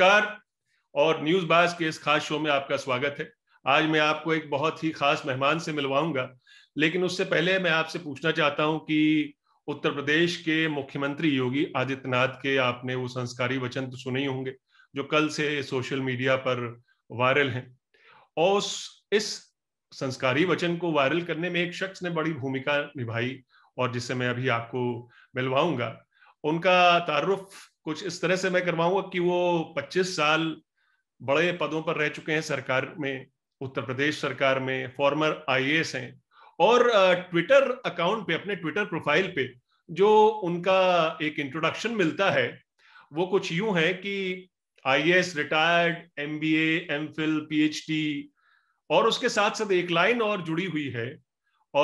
नमस्कार और न्यूज बाज के इस खास शो में आपका स्वागत है आज मैं आपको एक बहुत ही खास मेहमान से मिलवाऊंगा लेकिन उससे पहले मैं आपसे पूछना चाहता हूं कि उत्तर प्रदेश के मुख्यमंत्री योगी आदित्यनाथ के आपने वो संस्कारी वचन तो सुने ही होंगे जो कल से सोशल मीडिया पर वायरल हैं और इस संस्कारी वचन को वायरल करने में एक शख्स ने बड़ी भूमिका निभाई और जिससे मैं अभी आपको मिलवाऊंगा उनका तारुफ कुछ इस तरह से मैं करवाऊंगा कि वो 25 साल बड़े पदों पर रह चुके हैं सरकार में उत्तर प्रदेश सरकार में फॉर्मर आई हैं और ट्विटर अकाउंट पे अपने ट्विटर प्रोफाइल पे जो उनका एक इंट्रोडक्शन मिलता है वो कुछ यूं है कि I retired M MBA MPhil PhD और उसके साथ साथ एक लाइन और जुड़ी हुई है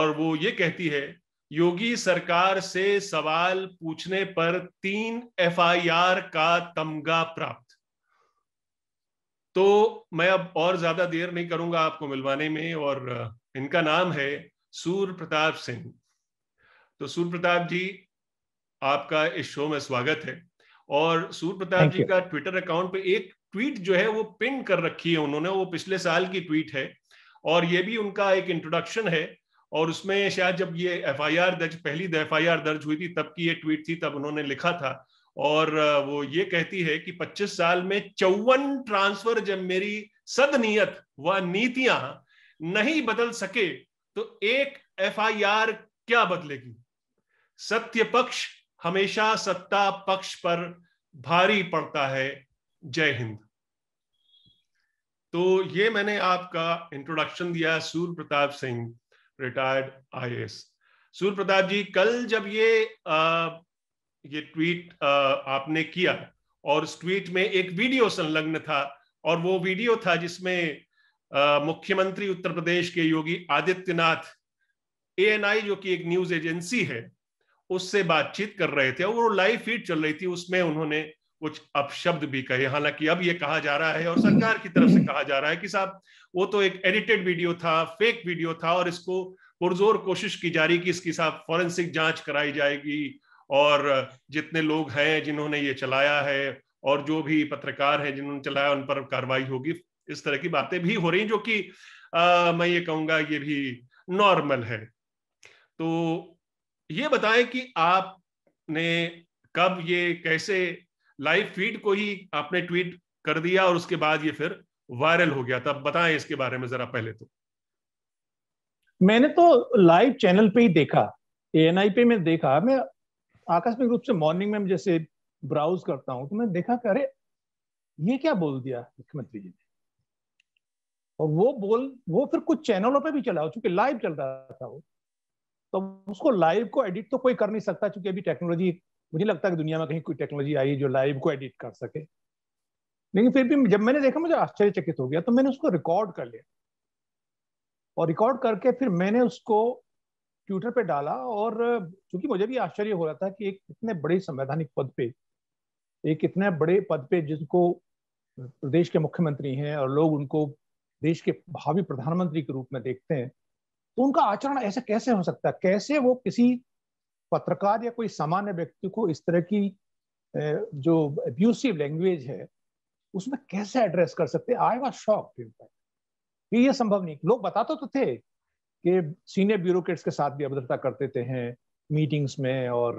और वो ये कहती है योगी सरकार से सवाल पूछने पर तीन एफआईआर का तमगा प्राप्त तो मैं अब और ज्यादा देर नहीं करूंगा आपको मिलवाने में और इनका नाम है सूर्य प्रताप सिंह तो सूर्य प्रताप जी आपका इस शो में स्वागत है और सूर्य प्रताप जी का ट्विटर अकाउंट पे एक ट्वीट जो है वो पिन कर रखी है उन्होंने वो पिछले साल की ट्वीट है और ये भी उनका एक इंट्रोडक्शन है और उसमें शायद जब ये आर दर्ज पहली आर दर्ज हुई थी तब की ये ट्वीट थी तब उन्होंने लिखा था और वो ये कहती है कि 25 साल में चौवन ट्रांसफर जब मेरी सदनीयत व नीतियां नहीं बदल सके तो एक आर क्या बदलेगी सत्य पक्ष हमेशा सत्ता पक्ष पर भारी पड़ता है जय हिंद तो ये मैंने आपका इंट्रोडक्शन दिया सूर्य प्रताप सिंह रिटायर्ड आई सूर्य प्रताप जी कल जब ये आ, ये ट्वीट आ, आपने किया और उस ट्वीट में एक वीडियो संलग्न था और वो वीडियो था जिसमें मुख्यमंत्री उत्तर प्रदेश के योगी आदित्यनाथ ए जो कि एक न्यूज एजेंसी है उससे बातचीत कर रहे थे और वो लाइव फीड चल रही थी उसमें उन्होंने कुछ अपशब्द भी कहे हालांकि अब ये कहा जा रहा है और सरकार की तरफ से कहा जा रहा है कि साहब वो तो एक एडिटेड वीडियो था फेक वीडियो था और इसको पुरजोर कोशिश की जा रही कि इसकी साहब फॉरेंसिक जांच कराई जाएगी और जितने लोग हैं जिन्होंने ये चलाया है और जो भी पत्रकार है जिन्होंने चलाया उन पर कार्रवाई होगी इस तरह की बातें भी हो रही जो कि मैं ये कहूंगा ये भी नॉर्मल है तो ये बताएं कि आपने कब ये कैसे लाइव ट्वीट को ही आपने ट्वीट कर दिया और उसके बाद ये फिर वायरल हो गया था बताएं इसके बारे में जरा पहले तो मैंने तो लाइव चैनल पे ही देखा ए एन आई पे मैं देखा मैं आकस्मिक रूप से मॉर्निंग में जैसे ब्राउज करता हूं तो मैं देखा कि अरे ये क्या बोल दिया मुख्यमंत्री जी ने और वो बोल वो फिर कुछ चैनलों पे भी चला चूंकि लाइव चल रहा था वो तो उसको लाइव को एडिट तो कोई कर नहीं सकता क्योंकि अभी टेक्नोलॉजी मुझे लगता है कि दुनिया में कहीं कोई टेक्नोलॉजी आई जो लाइव को एडिट कर सके लेकिन फिर भी जब मैंने देखा मुझे आश्चर्यचकित हो गया तो मैंने उसको रिकॉर्ड कर लिया और रिकॉर्ड करके फिर मैंने उसको ट्विटर पे डाला और क्योंकि मुझे भी आश्चर्य हो रहा था कि एक इतने बड़े संवैधानिक पद पे एक इतने बड़े पद पे जिसको प्रदेश के मुख्यमंत्री हैं और लोग उनको देश के भावी प्रधानमंत्री के रूप में देखते हैं तो उनका आचरण ऐसा कैसे हो सकता है कैसे वो किसी पत्रकार या कोई सामान्य व्यक्ति को इस तरह की जो अब्यूसिव लैंग्वेज है उसमें कैसे एड्रेस कर सकते आई वॉज शॉक कि ये संभव नहीं लोग बताते तो, तो थे कि सीनियर ब्यूरोक्रेट्स के साथ भी अभद्रता करते थे हैं मीटिंग्स में और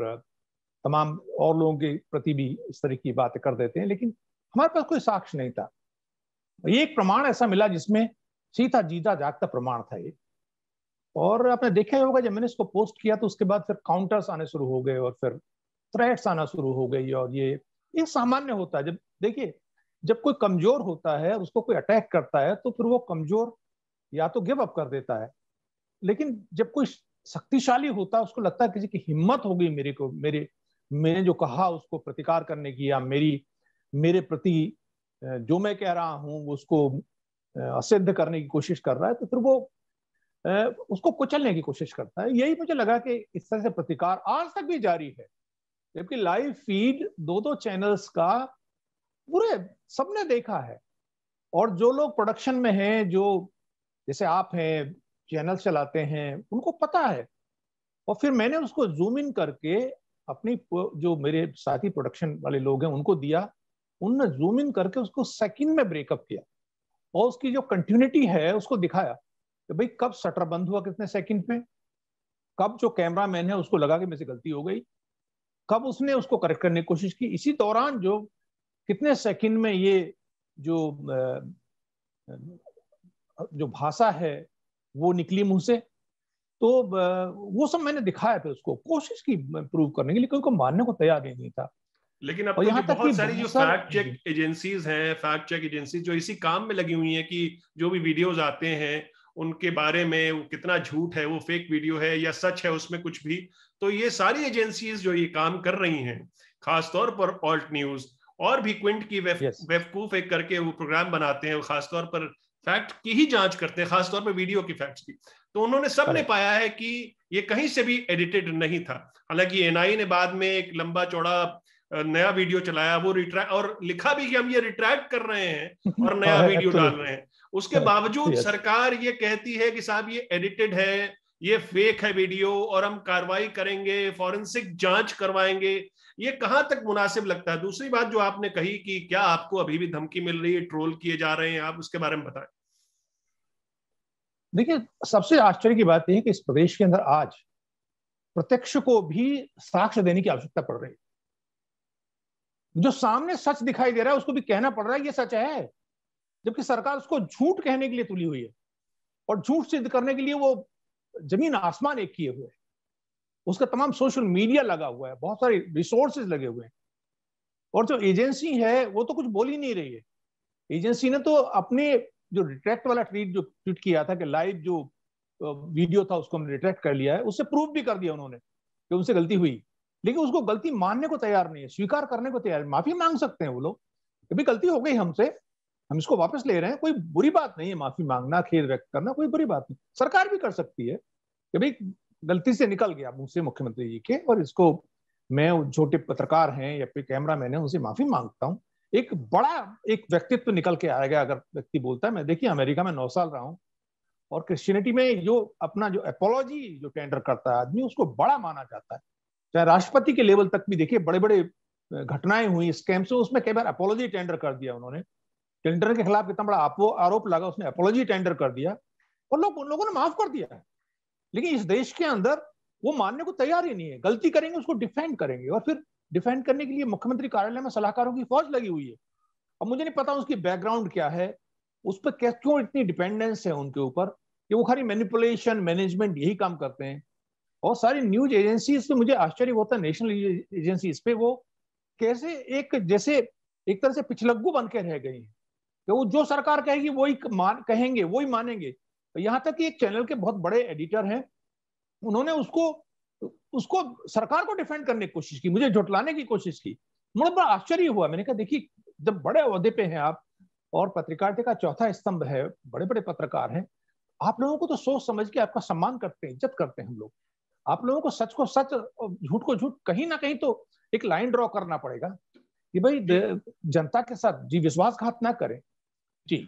तमाम और लोगों के प्रति भी इस तरह की बातें कर देते हैं लेकिन हमारे पास कोई साक्ष्य नहीं था ये एक प्रमाण ऐसा मिला जिसमें सीता जीता जागता प्रमाण था ये और आपने देखा ही होगा जब मैंने इसको पोस्ट किया तो उसके बाद फिर काउंटर्स आने शुरू हो गए और फिर थ्रेट्स आना शुरू हो गई और ये ये सामान्य होता है जब देखिए जब कोई कमजोर होता है और उसको कोई अटैक करता है तो फिर वो कमजोर या तो गिव अप कर देता है लेकिन जब कोई शक्तिशाली होता है उसको लगता है किसी की हिम्मत हो गई मेरे को मेरे मैंने जो कहा उसको प्रतिकार करने की या मेरी मेरे प्रति जो मैं कह रहा हूँ उसको असिद्ध करने की कोशिश कर रहा है तो फिर वो उसको कुचलने की कोशिश करता है यही मुझे लगा कि इस तरह से प्रतिकार आज तक भी जारी है जबकि लाइव फीड दो दो चैनल्स का पूरे सबने देखा है और जो लोग प्रोडक्शन में हैं जो जैसे आप हैं चैनल चलाते हैं उनको पता है और फिर मैंने उसको जूम इन करके अपनी जो मेरे साथी प्रोडक्शन वाले लोग हैं उनको दिया उनने जूम इन करके उसको सेकंड में ब्रेकअप किया और उसकी जो कंटिन्यूटी है उसको दिखाया कि भाई कब शटर बंद हुआ कितने सेकंड में कब जो कैमरा मैन है उसको लगा कि मेरे से गलती हो गई कब उसने उसको करेक्ट करने की कोशिश की इसी दौरान जो कितने सेकंड में ये जो जो भाषा है वो निकली मुंह से तो वो सब मैंने दिखाया था उसको कोशिश की प्रूव करने के लिए क्योंकि मानने को तैयार नहीं था लेकिन अब तो यहाँ तक बहुत सारी जो फैक्ट चेक एजेंसीज हैं फैक्ट चेक एजेंसीज जो इसी काम में लगी हुई हैं कि जो भी वीडियोस आते हैं उनके बारे में वो कितना झूठ है वो फेक वीडियो है या सच है उसमें कुछ भी तो ये सारी एजेंसीज जो ये काम कर रही हैं खासतौर पर ऑल्ट न्यूज और भी क्विंट की वेब yes. एक करके वो प्रोग्राम बनाते हैं खासतौर पर फैक्ट की ही जांच करते हैं खासतौर पर वीडियो की फैक्ट्स की तो उन्होंने सब ने पाया है कि ये कहीं से भी एडिटेड नहीं था हालांकि एनआई ने बाद में एक लंबा चौड़ा नया वीडियो चलाया वो रिट्रैक्ट और लिखा भी कि हम ये रिट्रैक्ट कर रहे हैं और नया वीडियो हाँ, डाल रहे हैं उसके हाँ, बावजूद सरकार ये कहती है कि साहब ये एडिटेड है ये फेक है वीडियो और हम कार्रवाई करेंगे फॉरेंसिक जांच करवाएंगे ये कहां तक मुनासिब लगता है दूसरी बात जो आपने कही कि क्या आपको अभी भी धमकी मिल रही है ट्रोल किए जा रहे हैं आप उसके बारे में बताएं देखिए सबसे आश्चर्य की बात यह है कि इस प्रदेश के अंदर आज प्रत्यक्ष को भी साक्ष्य देने की आवश्यकता पड़ रही है जो सामने सच दिखाई दे रहा है उसको भी कहना पड़ रहा है ये सच है जबकि सरकार उसको झूठ कहने के लिए तुली हुई है और झूठ सिद्ध करने के लिए वो जमीन आसमान एक किए हुए है उसका तमाम सोशल मीडिया लगा हुआ है बहुत सारे रिसोर्सेज लगे हुए हैं और जो एजेंसी है वो तो कुछ बोल ही नहीं रही है एजेंसी ने तो अपने जो रिट्रैक्ट वाला ट्वीट जो ट्वीट किया था कि लाइव जो वीडियो था उसको हमने रिट्रैक्ट कर लिया है उससे प्रूव भी कर दिया उन्होंने कि उनसे गलती हुई लेकिन उसको गलती मानने को तैयार नहीं है स्वीकार करने को तैयार माफी मांग सकते हैं वो लोग कभी गलती हो गई हमसे हम इसको वापस ले रहे हैं कोई बुरी बात नहीं है माफी मांगना खेद व्यक्त करना कोई बुरी बात नहीं सरकार भी कर सकती है कि भाई गलती से निकल गया मुझसे मुख्यमंत्री जी के और इसको मैं छोटे पत्रकार हैं या फिर कैमरा मैन है उनसे माफी मांगता हूँ एक बड़ा एक व्यक्तित्व निकल के आएगा अगर व्यक्ति बोलता है मैं देखिए अमेरिका में नौ साल रहा हूँ और क्रिश्चियनिटी में जो अपना जो एपोलॉजी जो टेंडर करता है आदमी उसको बड़ा माना जाता है चाहे राष्ट्रपति के लेवल तक भी देखिए बड़े बड़े घटनाएं हुई स्कैम्स उसमें कई बार अपोलॉजी टेंडर कर दिया उन्होंने टेंडर के खिलाफ इतना बड़ा आरोप लगा उसने अपोलॉजी टेंडर कर दिया और लोग उन लोगों ने माफ कर दिया है लेकिन इस देश के अंदर वो मानने को तैयार ही नहीं है गलती करेंगे उसको डिफेंड करेंगे और फिर डिफेंड करने के लिए मुख्यमंत्री कार्यालय में सलाहकारों की फौज लगी हुई है अब मुझे नहीं पता उसकी बैकग्राउंड क्या है उस पर क्यों इतनी डिपेंडेंस है उनके ऊपर कि वो खाली मैनिपुलेशन मैनेजमेंट यही काम करते हैं और सारी न्यूज एजेंसी तो मुझे आश्चर्य होता है नेशनल इस पे वो कैसे एक जैसे एक तरह से पिछलग्गू बन के रह गई हैं तो वो जो सरकार कहेगी वही मान कहेंगे वही मानेंगे तो यहाँ तक कि एक चैनल के बहुत बड़े एडिटर हैं उन्होंने उसको उसको सरकार को डिफेंड करने की कोशिश की मुझे झुटलाने की कोशिश की मुझे बड़ा आश्चर्य हुआ मैंने कहा देखिए जब बड़े अहदे पे हैं आप और पत्रकारिता का चौथा स्तंभ है बड़े बड़े पत्रकार हैं आप लोगों को तो सोच समझ के आपका सम्मान करते हैं इज्जत करते हैं हम लोग आप लोगों को सच को सच झूठ को झूठ कहीं ना कहीं तो एक लाइन ड्रॉ करना पड़ेगा कि भाई जनता के साथ जी विश्वासघात ना करें जी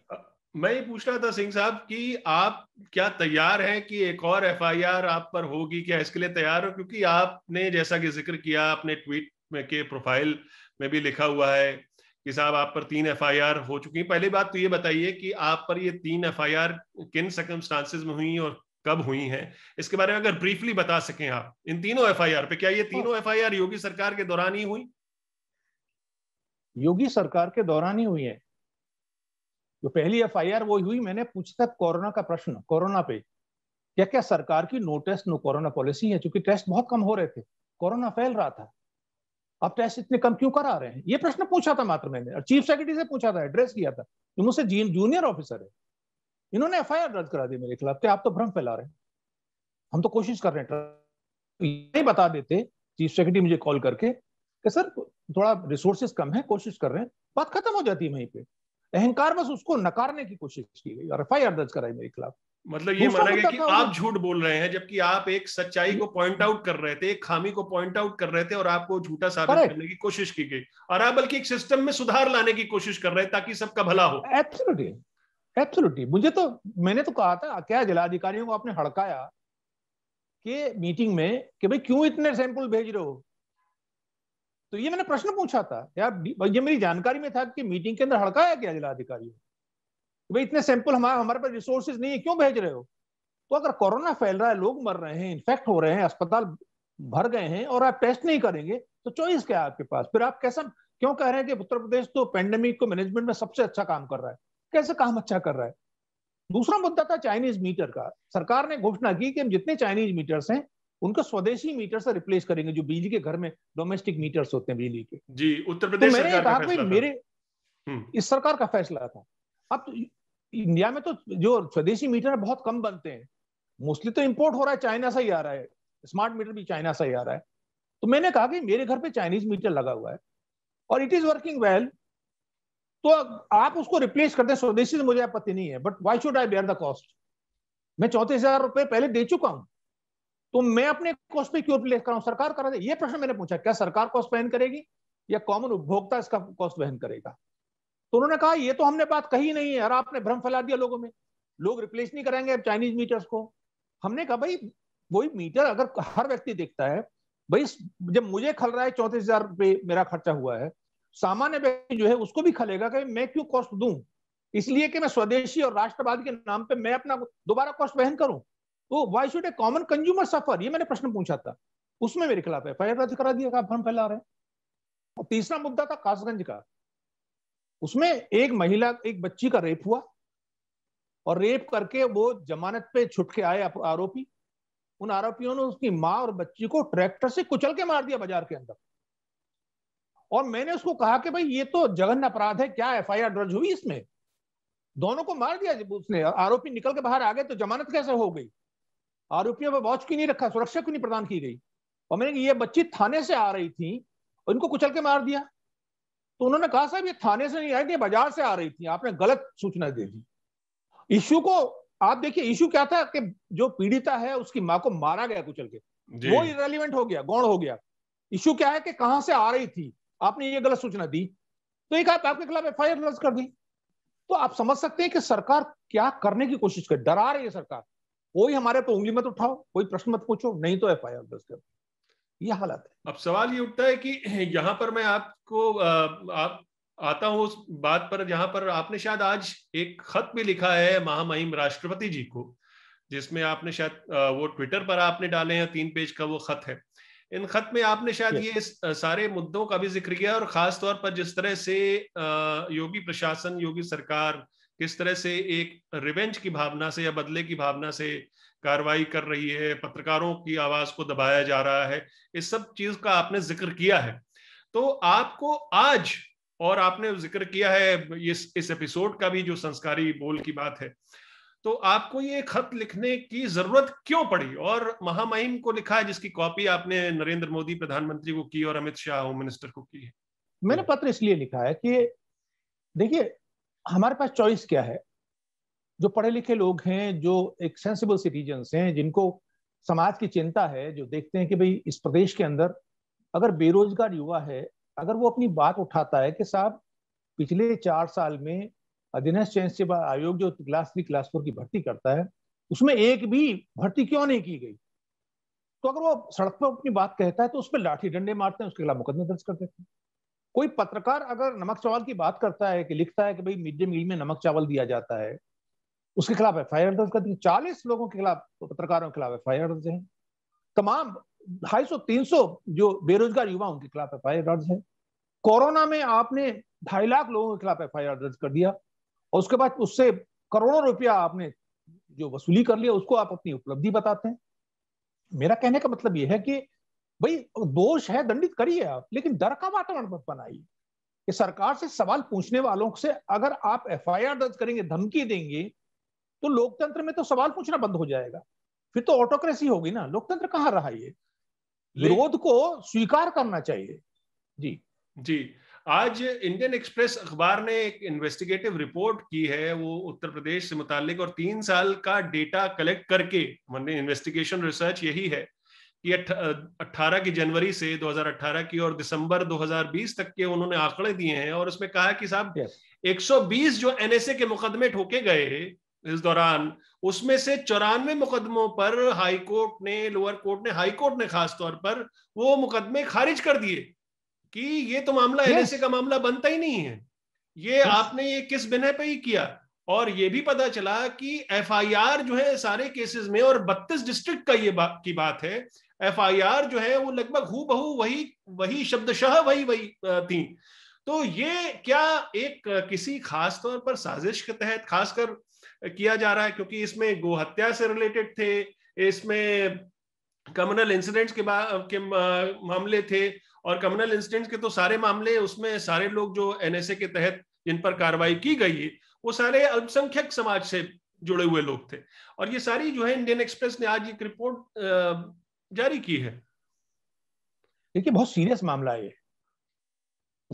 मैं ये पूछ रहा था सिंह साहब कि आप क्या तैयार हैं कि एक और एफआईआर आप पर होगी क्या इसके लिए तैयार हो क्योंकि आपने जैसा कि जिक्र किया अपने ट्वीट में के प्रोफाइल में भी लिखा हुआ है कि साहब आप पर तीन एफआईआर हो चुकी है पहली बात तो ये बताइए कि आप पर ये तीन एफआईआर किन सर्कमस्टांसेस में हुई और कब हुई हैं इसके बारे में अगर ब्रीफली बता सकें आप इन तीनों एफआईआर पे क्या ये हाँ। तीनों एफआईआर योगी सरकार के दौरान ही हुई योगी सरकार के दौरान ही हुई है जो पहली आर वो हुई मैंने पूछा था कोरोना का प्रश्न कोरोना पे क्या क्या सरकार की no test no corona policy है क्योंकि टेस्ट बहुत कम हो रहे थे कोरोना फैल रहा था अब टेस्ट इतने कम क्यों करा रहे हैं ये प्रश्न पूछा था मात्र मैंने चीफ सेक्रेटरी से पूछा था एड्रेस किया था ये मुझसे जूनियर ऑफिसर है इन्होंने एफ दर्ज करा दी मेरे खिलाफ आप तो भ्रम फैला रहे हैं हम तो कोशिश कर रहे हैं नहीं तो बता देते चीफ सेक्रेटरी मुझे कॉल करके कि सर थोड़ा रिसोर्सेस कम है कोशिश कर रहे हैं बात खत्म हो जाती है वहीं पे अहंकार बस उसको नकारने की कोशिश की गई और एफ दर्ज कराई मेरे खिलाफ मतलब ये माना गया कि आप झूठ बोल रहे हैं जबकि आप एक सच्चाई को पॉइंट आउट कर रहे थे एक खामी को पॉइंट आउट कर रहे थे और आपको झूठा साबित करने की कोशिश की गई और आप बल्कि एक सिस्टम में सुधार लाने की कोशिश कर रहे हैं ताकि सबका भला हो एब्सोल्युटली एब्सोल्युटली मुझे तो मैंने तो कहा था क्या जिलाधिकारियों को आपने हड़काया कि मीटिंग में कि भाई क्यों इतने सैंपल भेज रहे हो तो ये मैंने प्रश्न पूछा था यार ये मेरी जानकारी में था कि मीटिंग के अंदर हड़काया गया जिला अधिकारी भाई इतने सैंपल हमारे हमारे पास रिसोर्सेज नहीं है क्यों भेज रहे हो तो अगर कोरोना फैल रहा है लोग मर रहे हैं इन्फेक्ट हो रहे हैं अस्पताल भर गए हैं और आप टेस्ट नहीं करेंगे तो चॉइस क्या है आपके पास फिर आप कैसा क्यों कह रहे हैं कि उत्तर प्रदेश तो पेंडेमिक को मैनेजमेंट में सबसे अच्छा काम कर रहा है कैसे काम अच्छा कर रहा है दूसरा मुद्दा था चाइनीज मीटर का सरकार ने घोषणा की कि हम जितने चाइनीज मीटर्स हैं उनका स्वदेशी मीटर से रिप्लेस करेंगे जो बिजली के घर में डोमेस्टिक मीटर्स होते हैं बिजली के जी उत्तर तो प्रदेश तो मैंने कहा भाई मेरे हम्म। इस सरकार का फैसला था अब तो इंडिया में तो जो स्वदेशी मीटर है बहुत कम बनते हैं मोस्टली तो इम्पोर्ट हो रहा है चाइना से ही आ रहा है स्मार्ट मीटर भी चाइना से ही आ रहा है तो मैंने कहा कि मेरे घर पे चाइनीज मीटर लगा हुआ है और इट इज वर्किंग वेल तो आप उसको रिप्लेस करते हैं स्वदेशी से तो मुझे आपत्ति नहीं है but why should I bear the cost मैं चौंतीस हजार रुपए पहले दे चुका हूं तो मैं अपने कॉस्ट पे क्यों प्लेस कर सरकार करा दे ये प्रश्न मैंने पूछा क्या सरकार कॉस्ट वहन करेगी या कॉमन उपभोक्ता इसका कॉस्ट वहन करेगा तो उन्होंने कहा ये तो हमने बात कही नहीं है यार आपने भ्रम फैला दिया लोगों में लोग रिप्लेस नहीं करेंगे अब चाइनीज मीटर्स को हमने कहा भाई वही मीटर अगर हर व्यक्ति देखता है भाई जब मुझे खल रहा है चौंतीस हजार रुपये मेरा खर्चा हुआ है सामान्य व्यक्ति जो है उसको भी खलेगा कि मैं क्यों कॉस्ट दूं इसलिए कि मैं स्वदेशी और राष्ट्रवाद के नाम पे मैं अपना दोबारा कॉस्ट वहन करूं तो why should a common consumer suffer ये मैंने प्रश्न पूछा था उसमें मेरे खिलाफ एफ आई आर करा दिया का भ्रम फैला रहे हैं और तीसरा मुद्दा था कासगंज का उसमें एक महिला एक बच्ची का रेप हुआ और रेप करके वो जमानत पे छुटके आए आरोपी उन आरोपियों ने उसकी माँ और बच्ची को ट्रैक्टर से कुचल के मार दिया बाजार के अंदर और मैंने उसको कहा कि भाई ये तो जघन्य अपराध है क्या आर दर्ज हुई इसमें दोनों को मार दिया उसने आरोपी निकल के बाहर आ गए तो जमानत कैसे हो गई आरोपियों पर वॉच क्यों नहीं रखा सुरक्षा क्यों नहीं प्रदान की गई और मैंने ये बच्ची थाने से आ रही थी और इनको कुचल के मार दिया तो उन्होंने कहा साहब ये थाने से नहीं आई थी बाजार से आ रही थी आपने गलत सूचना दे दी इशू को आप देखिए इशू क्या था कि जो पीड़िता है उसकी माँ को मारा गया कुचल के वो इरेलीवेंट हो गया गौण हो गया इशू क्या है कि कहां से आ रही थी आपने ये गलत सूचना दी तो एक आप आपके खिलाफ एफ आई दर्ज कर दी तो आप समझ सकते हैं कि सरकार क्या करने की कोशिश कर डरा रही है सरकार कोई हमारे तो उंगली मत उठाओ कोई प्रश्न मत पूछो नहीं तो एफ आई आर दर्ज करो ये हालत है अब सवाल ये उठता है कि यहाँ पर मैं आपको आप आता हूँ उस बात पर जहाँ पर आपने शायद आज एक खत भी लिखा है महामहिम राष्ट्रपति जी को जिसमें आपने शायद वो ट्विटर पर आपने डाले हैं तीन पेज का वो खत है इन खत में आपने शायद ये सारे मुद्दों का भी जिक्र किया और खास तौर पर जिस तरह से योगी प्रशासन योगी सरकार किस तरह से एक रिवेंज की भावना से या बदले की भावना से कार्रवाई कर रही है पत्रकारों की आवाज को दबाया जा रहा है इस सब चीज का आपने जिक्र किया है तो आपको आज और आपने जिक्र किया है इस इस एपिसोड का भी जो संस्कारी बोल की बात है तो आपको ये खत लिखने की जरूरत क्यों पड़ी और महामहिम को लिखा है जिसकी कॉपी आपने नरेंद्र मोदी प्रधानमंत्री को की और अमित शाह होम मिनिस्टर को की है मैंने पत्र इसलिए लिखा है कि देखिए हमारे पास चॉइस क्या है जो पढ़े लिखे लोग हैं जो एक सेंसिबल सिटीजन्स हैं जिनको समाज की चिंता है जो देखते हैं कि भाई इस प्रदेश के अंदर अगर बेरोजगार युवा है अगर वो अपनी बात उठाता है कि साहब पिछले चार साल में अधीनस्थ चयन सेवा आयोग जो क्लास थ्री क्लास फोर की भर्ती करता है उसमें एक भी भर्ती क्यों नहीं की गई तो अगर वो सड़क पर अपनी बात कहता है तो उस पर लाठी डंडे मारते हैं उसके खिलाफ मुकदमे दर्ज कर देते हैं कोई पत्रकार अगर नमक चावल की बात करता है कि लिखता है कि भाई मिड डे मील में नमक चावल दिया जाता है उसके खिलाफ एफ आई आर दर्ज कर दी चालीस लोगों के खिलाफ पत्रकारों के खिलाफ एफ आई आर दर्ज है तमाम ढाई सौ तीन सौ जो बेरोजगार युवा उनके खिलाफ एफ आई आर दर्ज है कोरोना में आपने ढाई लाख लोगों के खिलाफ एफ आई आर दर्ज कर दिया और उसके बाद उससे करोड़ों रुपया आपने जो वसूली कर लिया उसको आप अपनी उपलब्धि बताते हैं मेरा कहने का मतलब यह है कि भाई दोष है दंडित करिए आप लेकिन डर का वातावरण मत बनाइए कि सरकार से सवाल पूछने वालों से अगर आप एफआईआर दर्ज करेंगे धमकी देंगे तो लोकतंत्र में तो सवाल पूछना बंद हो जाएगा फिर तो ऑटोक्रेसी होगी ना लोकतंत्र कहाँ रहा ये विरोध को स्वीकार करना चाहिए जी जी आज इंडियन एक्सप्रेस अखबार ने एक इन्वेस्टिगेटिव रिपोर्ट की है वो उत्तर प्रदेश से मुतालिक और तीन साल का डेटा कलेक्ट करके मैंने इन्वेस्टिगेशन रिसर्च यही है ये अट्ठारह की जनवरी से 2018 की और दिसंबर 2020 तक के उन्होंने आंकड़े दिए हैं और उसमें कहा कि साहब yes. 120 जो एनएसए के मुकदमे ठोके गए इस दौरान उसमें से चौरानवे मुकदमों पर हाई कोर्ट ने लोअर कोर्ट ने हाई कोर्ट ने खास तौर पर वो मुकदमे खारिज कर दिए कि ये तो मामला एनएसए yes. का मामला बनता ही नहीं है ये yes. आपने ये किस बिना पे ही किया और ये भी पता चला कि एफआईआर जो है सारे केसेस में और 32 डिस्ट्रिक्ट का ये बा, की बात है आर जो है वो लगभग हु बहू वही वही शब्दशह वही वही थी तो ये क्या एक किसी खास तौर पर साजिश के तहत खासकर किया जा रहा है क्योंकि इसमें गोहत्या से रिलेटेड थे इसमें कम्युनल इंसिडेंट्स के के मामले थे और कम्युनल इंसिडेंट्स के तो सारे मामले उसमें सारे लोग जो एनएसए के तहत जिन पर कार्रवाई की गई है वो सारे अल्पसंख्यक समाज से जुड़े हुए लोग थे और ये सारी जो है इंडियन एक्सप्रेस ने आज एक रिपोर्ट जारी की है देखिए बहुत सीरियस मामला है ये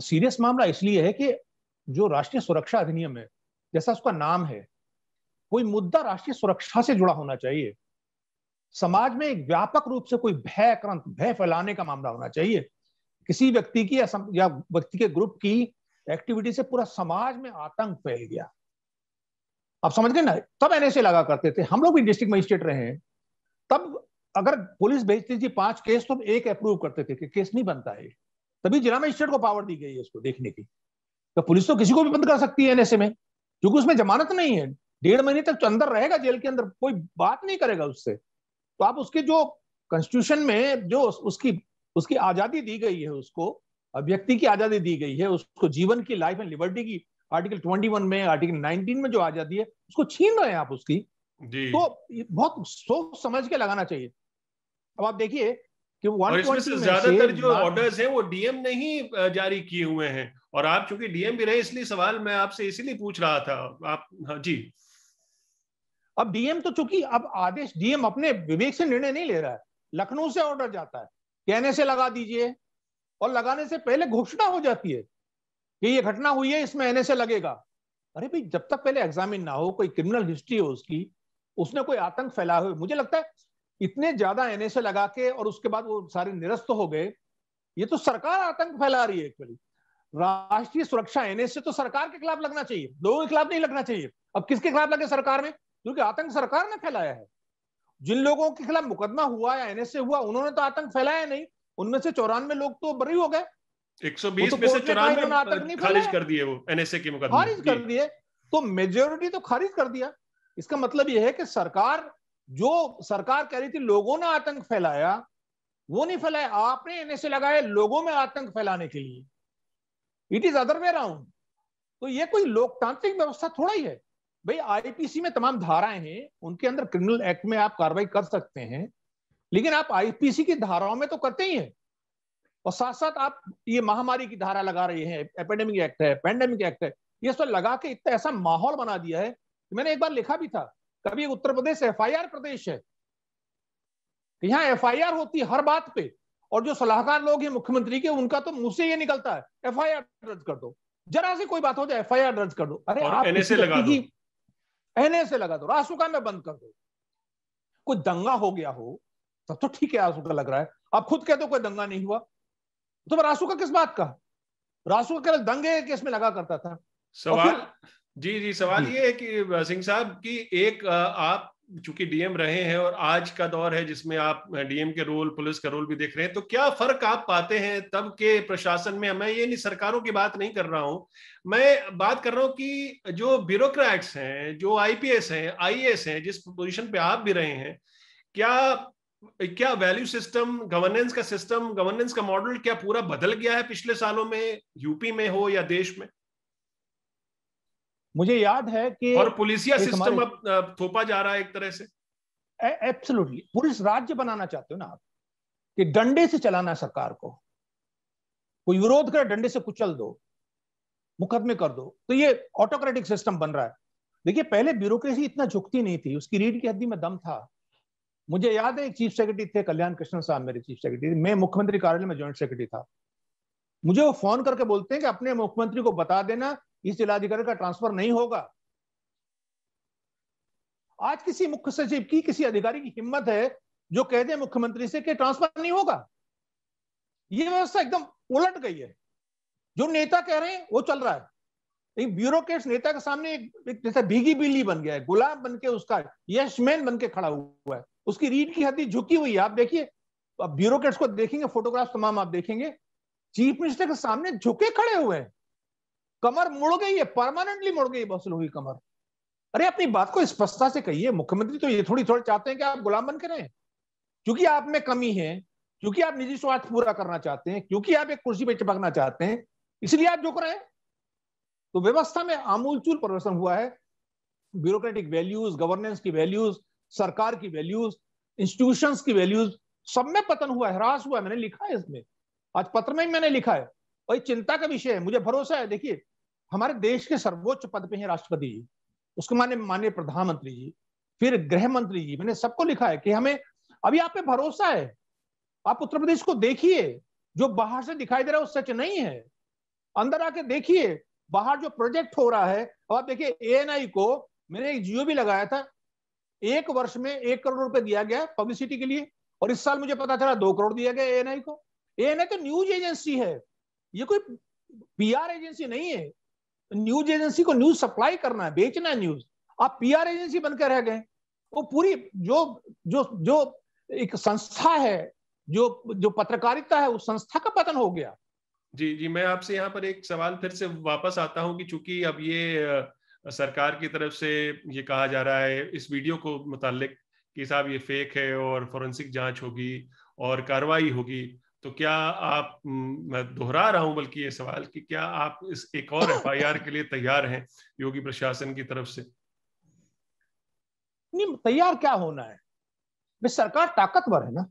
सीरियस मामला इसलिए है कि जो राष्ट्रीय सुरक्षा अधिनियम है जैसा उसका नाम है कोई मुद्दा राष्ट्रीय सुरक्षा से जुड़ा होना चाहिए समाज में एक व्यापक रूप से कोई भय क्रंत भय फैलाने का मामला होना चाहिए किसी व्यक्ति की या, या व्यक्ति के ग्रुप की एक्टिविटी से पूरा समाज में आतंक फैल गया आप समझ गए ना तब एनएसए लगा करते थे हम लोग भी डिस्ट्रिक्ट मजिस्ट्रेट रहे हैं तब अगर पुलिस भेजती थी पांच केस तो एक अप्रूव करते थे कि केस नहीं बनता है तभी जिला मजिस्ट्रेट को पावर दी गई है उसको देखने की तो पुलिस तो किसी को भी बंद कर सकती है एनएसए में क्योंकि उसमें जमानत नहीं है डेढ़ महीने तक तो अंदर रहेगा जेल के अंदर कोई बात नहीं करेगा उससे तो आप उसके जो कॉन्स्टिट्यूशन में जो उसकी उसकी आजादी दी गई है उसको अभिव्यक्ति की आजादी दी गई है उसको जीवन की लाइफ एंड लिबर्टी की आर्टिकल वन में आर्टिकल नाइनटीन में जो आजादी है उसको छीन रहे हैं आप उसकी तो बहुत सोच समझ के लगाना चाहिए अब आप देखिए कि ज्यादातर जो ऑर्डर्स हैं वो डीएम ने ही जारी किए हुए हैं और आप चूंकि डीएम भी रहे इसलिए सवाल मैं आपसे इसीलिए पूछ रहा था आप हाँ जी अब डीएम तो चूंकि अब आदेश डीएम अपने विवेक से निर्णय नहीं ले रहा है लखनऊ से ऑर्डर जाता है कहने से लगा दीजिए और लगाने से पहले घोषणा हो जाती है कि ये घटना हुई है इसमें एन से लगेगा अरे भाई जब तक पहले एग्जामिन ना हो कोई क्रिमिनल हिस्ट्री हो उसकी उसने कोई आतंक फैला हो मुझे लगता है इतने ज्यादा एनएसए लगा के और उसके बाद वो सारे निरस्त हो गए ये तो सरकार आतंक फैला रही है एक्चुअली राष्ट्रीय सुरक्षा एनएसए तो सरकार के खिलाफ लगना चाहिए लोगों के खिलाफ नहीं लगना चाहिए अब किसके खिलाफ लगे सरकार में क्योंकि आतंक सरकार ने फैलाया है जिन लोगों के खिलाफ मुकदमा हुआ या एनएसए हुआ उन्होंने तो आतंक फैलाया नहीं उनमें से चौरानवे लोग तो बरी हो गए 120 तो में से चौरानवे खारिज कर दिए वो एनएसए के मुकदमे खारिज कर दिए तो मेजोरिटी तो खारिज कर दिया इसका मतलब यह है कि सरकार जो सरकार कह रही थी लोगों ने आतंक फैलाया वो नहीं फैलाया आपने एनएसए लगाए लोगों में आतंक फैलाने के लिए it is other way round तो ये कोई लोकतांत्रिक व्यवस्था थोड़ा ही है भाई आईपीसी में तमाम धाराएं हैं उनके अंदर क्रिमिनल एक्ट में आप कार्रवाई कर सकते हैं लेकिन आप आईपीसी की धाराओं में तो करते ही है और साथ साथ आप ये महामारी की धारा लगा रहे हैं एपेडेमिक एक्ट है पेंडेमिक एक्ट है ये सब लगा के इतना ऐसा माहौल बना दिया है कि मैंने एक बार लिखा भी था कभी उत्तर प्रदेश एफआईआर प्रदेश है यहाँ एफआईआर होती है हर बात पे और जो सलाहकार लोग हैं मुख्यमंत्री के उनका तो मुंह से ये निकलता है एफआईआर दर्ज कर दो जरा से कोई बात हो जाए एफआईआर दर्ज कर दो अरे आप एनएसए लगा दो एनएसए लगा दो रासुका में बंद कर दो कोई दंगा हो गया हो तब तो ठीक है रासुका लग रहा है आप खुद कहते हो कोई दंगा नहीं हुआ तो रासुका किस बात का रासुका केवल दंगे केस में लगा करता था सवाल जी जी सवाल ये है कि सिंह साहब की एक आप चूंकि डीएम रहे हैं और आज का दौर है जिसमें आप डीएम के रोल पुलिस का रोल भी देख रहे हैं तो क्या फर्क आप पाते हैं तब के प्रशासन में मैं ये नहीं सरकारों की बात नहीं कर रहा हूँ मैं बात कर रहा हूँ कि जो ब्यूरोक्रेट्स हैं जो आईपीएस हैं आईएएस हैं जिस पोजीशन पे आप भी रहे हैं क्या क्या वैल्यू सिस्टम गवर्नेंस का सिस्टम गवर्नेंस का मॉडल क्या पूरा बदल गया है पिछले सालों में यूपी में हो या देश में मुझे याद है कि और पुलिसिया सिस्टम अब थोपा जा रहा है एक तरह से एब्सोल्युटली पुलिस राज्य बनाना चाहते हो ना आप कि डंडे से चलाना सरकार को कोई विरोध करे डंडे से कुचल दो मुकदमे कर दो तो ये ऑटोक्रेटिक सिस्टम बन रहा है देखिए पहले ब्यूरोक्रेसी इतना झुकती नहीं थी उसकी रीढ़ की हड्डी में दम था मुझे याद है एक चीफ सेक्रेटरी थे कल्याण कृष्ण साहब मेरे चीफ सेक्रेटरी मैं मुख्यमंत्री कार्यालय में ज्वाइंट सेक्रेटरी था मुझे वो फोन करके बोलते हैं कि अपने मुख्यमंत्री को बता देना इस जिलाधिकारी का ट्रांसफर नहीं होगा आज किसी मुख्य सचिव की किसी अधिकारी की हिम्मत है जो कह दे मुख्यमंत्री से कि ट्रांसफर नहीं होगा यह व्यवस्था एकदम उलट गई है जो नेता कह रहे हैं वो चल रहा है एक ब्यूरोक्रेट्स नेता के सामने एक जैसा भीगी बिल्ली बन गया है गुलाम बन के उसका यशमैन बन के खड़ा हुआ है उसकी रीढ़ की हड्डी झुकी हुई है आप देखिए अब ब्यूरोक्रेट्स को देखेंगे फोटोग्राफ तमाम आप देखेंगे चीफ मिनिस्टर के सामने झुके खड़े हुए हैं कमर मुड़ गई है परमानेंटली मुड़ गई बस हुई की कमर अरे अपनी बात को स्पष्टता से कहिए मुख्यमंत्री तो ये थोड़ी थोड़ी चाहते हैं कि आप गुलाम बन के रहें क्योंकि आप में कमी है क्योंकि आप निजी स्वार्थ पूरा करना चाहते हैं क्योंकि आप एक कुर्सी पर चिपकना चाहते हैं इसलिए आप झुक रहे हैं तो व्यवस्था में आमूलचूल परिवर्तन हुआ है ब्यूरोक्रेटिक वैल्यूज गवर्नेंस की वैल्यूज सरकार की वैल्यूज इंस्टीट्यूशंस की वैल्यूज सब में पतन हुआ है ह्रास हुआ है मैंने लिखा है इसमें आज पत्र में ही मैंने लिखा है और ये चिंता का विषय है मुझे भरोसा है देखिए हमारे देश के सर्वोच्च पद पे हैं राष्ट्रपति जी उसके माने माने प्रधानमंत्री जी फिर गृह मंत्री जी मैंने सबको लिखा है कि हमें अभी आप पे भरोसा है आप उत्तर प्रदेश को देखिए जो बाहर से दिखाई दे रहा है वो सच नहीं है अंदर आके देखिए बाहर जो प्रोजेक्ट हो रहा है अब आप देखिए ए को मैंने एक जियो भी लगाया था एक वर्ष में एक करोड़ रुपए दिया गया पब्लिसिटी के लिए और इस साल मुझे पता चला दो करोड़ दिया गया ए को ए तो न्यूज एजेंसी है ये कोई पीआर एजेंसी नहीं है न्यूज एजेंसी को न्यूज सप्लाई करना है बेचना है न्यूज आप पीआर एजेंसी बनकर रह गए वो पूरी जो जो जो एक संस्था है जो जो पत्रकारिता है उस संस्था का पतन हो गया जी जी मैं आपसे यहाँ पर एक सवाल फिर से वापस आता हूँ कि चूंकि अब ये सरकार की तरफ से ये कहा जा रहा है इस वीडियो को मुतालिक कि साहब ये फेक है और फॉरेंसिक जांच होगी और कार्रवाई होगी तो क्या आप मैं दोहरा रहा हूं बल्कि ये सवाल कि क्या आप इस एक और हाँ। एफ के लिए तैयार हैं योगी प्रशासन की तरफ से नहीं तैयार क्या होना है मैं सरकार ताकतवर है ना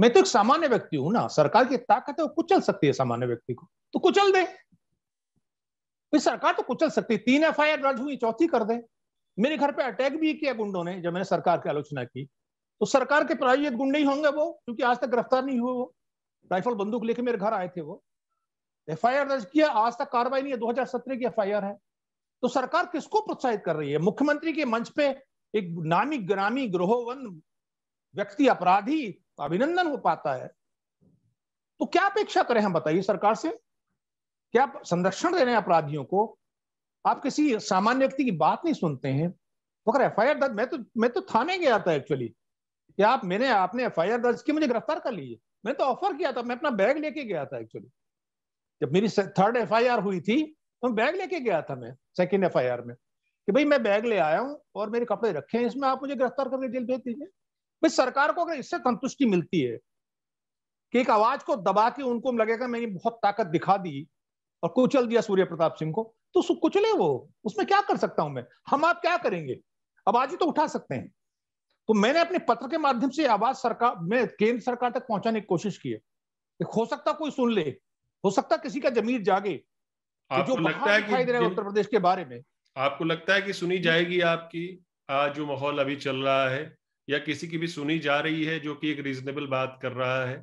मैं तो एक सामान्य व्यक्ति हूं ना सरकार की ताकत है वो कुचल सकती है सामान्य व्यक्ति को तो कुचल दे सरकार तो कुचल सकती है तीन एफ आई दर्ज हुई चौथी कर दे मेरे घर पे अटैक भी किया गुंडों ने जब मैंने सरकार की आलोचना की तो सरकार के प्रायोजित गुंडे ही होंगे वो क्योंकि आज तक गिरफ्तार नहीं हुए वो राइफल बंदूक लेके मेरे घर आए थे वो एफ दर्ज किया आज तक कार्रवाई नहीं है 2017 की एफ है तो सरकार किसको प्रोत्साहित कर रही है मुख्यमंत्री के मंच पे एक नामी ग्रामी ग्रोहवन व्यक्ति अपराधी अभिनंदन हो पाता है तो क्या अपेक्षा करें हम बताइए सरकार से क्या संरक्षण दे रहे हैं अपराधियों को आप किसी सामान्य व्यक्ति की बात नहीं सुनते हैं मगर तो एफ दर्ज मैं तो मैं तो थाने गया था एक्चुअली कि आप मैंने आपने एफ दर्ज की मुझे गिरफ्तार कर लीजिए मैं तो ऑफर किया था मैं अपना बैग लेके गया था एक्चुअली जब मेरी थर्ड एफ हुई थी तो बैग लेके गया था मैं सेकेंड एफ में कि भाई मैं बैग ले आया हूँ और मेरे कपड़े रखे हैं इसमें आप मुझे गिरफ्तार करके जेल भेज दीजिए भाई सरकार को अगर इससे संतुष्टि मिलती है कि एक आवाज को दबा के उनको लगेगा मैंने बहुत ताकत दिखा दी और कुचल दिया सूर्य प्रताप सिंह को तो कुचले वो उसमें क्या कर सकता हूं मैं हम आप क्या करेंगे आवाज ही तो उठा सकते हैं तो मैंने अपने पत्र के माध्यम से आवाज सरकार में केंद्र सरकार तक पहुंचाने की कोशिश की है हो सकता कोई सुन ले हो सकता किसी का जमीर जागे जो लगता है कि उत्तर प्रदेश के बारे में आपको लगता है कि सुनी जाएगी आपकी आज जो माहौल अभी चल रहा है या किसी की भी सुनी जा रही है जो कि एक रीजनेबल बात कर रहा है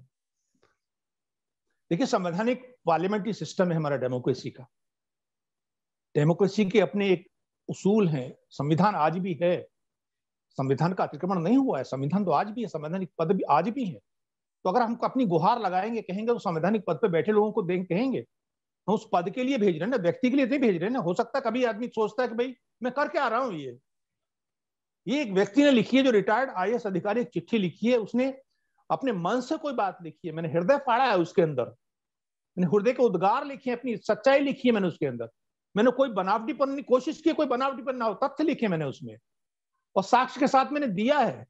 देखिए संवैधानिक पार्लियामेंट्री सिस्टम है हमारा डेमोक्रेसी का डेमोक्रेसी के अपने एक उसूल हैं संविधान आज भी है संविधान का अतिक्रमण नहीं हुआ है संविधान तो आज भी है संवैधानिक पद भी आज भी है तो अगर हम अपनी गुहार लगाएंगे कहेंगे तो संवैधानिक पद पर बैठे लोगों को देख कहेंगे हम उस पद के लिए भेज रहे हैं ना व्यक्ति के लिए नहीं भेज रहे हैं ना हो सकता कभी आदमी सोचता है कि भाई मैं करके आ रहा हूँ ये ये एक व्यक्ति ने लिखी है जो रिटायर्ड आई अधिकारी एक चिट्ठी लिखी है उसने अपने मन से कोई बात लिखी है मैंने हृदय फाड़ा है उसके अंदर मैंने हृदय के उद्गार लिखे हैं अपनी सच्चाई लिखी है मैंने उसके अंदर मैंने कोई बनावटीपन कोशिश की कोई बनावटीपन ना हो तथ्य लिखे मैंने उसमें और साक्ष के साथ मैंने दिया है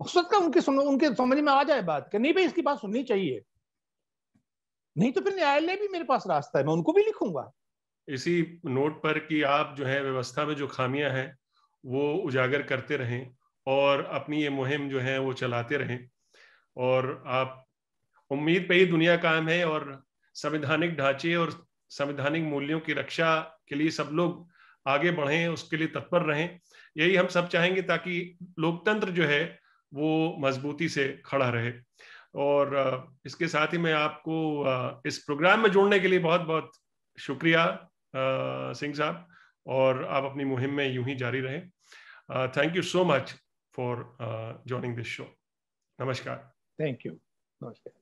उस वक्त उनके सम, उनके समझ में आ जाए बात कि नहीं भाई इसकी बात सुननी चाहिए नहीं तो फिर न्यायालय भी मेरे पास रास्ता है मैं उनको भी लिखूंगा इसी नोट पर कि आप जो है व्यवस्था में जो खामियां हैं वो उजागर करते रहें और अपनी ये मुहिम जो है वो चलाते रहें और आप उम्मीद पे ही दुनिया कायम है और संवैधानिक ढांचे और संवैधानिक मूल्यों की रक्षा के लिए सब लोग आगे बढ़ें उसके लिए तत्पर रहें यही हम सब चाहेंगे ताकि लोकतंत्र जो है वो मजबूती से खड़ा रहे और इसके साथ ही मैं आपको इस प्रोग्राम में जोड़ने के लिए बहुत बहुत शुक्रिया सिंह साहब और आप अपनी मुहिम में यूं ही जारी रहें thank you so much for joining this show नमस्कार थैंक यू नमस्कार